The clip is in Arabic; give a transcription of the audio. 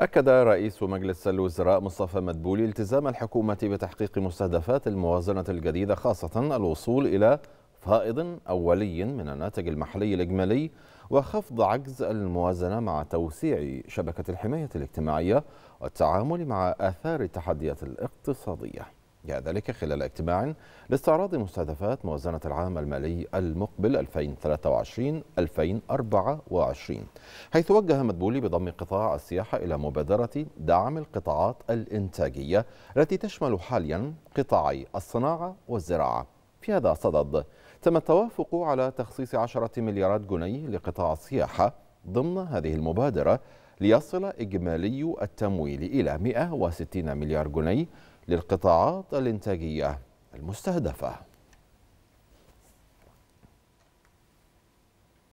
أكد رئيس مجلس الوزراء مصطفى مدبولي التزام الحكومة بتحقيق مستهدفات الموازنة الجديدة خاصة الوصول إلى فائض أولي من الناتج المحلي الإجمالي وخفض عجز الموازنة مع توسيع شبكة الحماية الاجتماعية والتعامل مع آثار التحديات الاقتصادية جاء ذلك خلال اجتماع لاستعراض مستهدفات موازنة العام المالي المقبل 2023-2024 حيث وجه مدبولي بضم قطاع السياحة إلى مبادرة دعم القطاعات الإنتاجية التي تشمل حاليا قطاعي الصناعة والزراعة في هذا الصدد تم التوافق على تخصيص 10 مليارات جنيه لقطاع السياحة ضمن هذه المبادرة ليصل إجمالي التمويل إلى 160 مليار جنيه للقطاعات الإنتاجية المستهدفة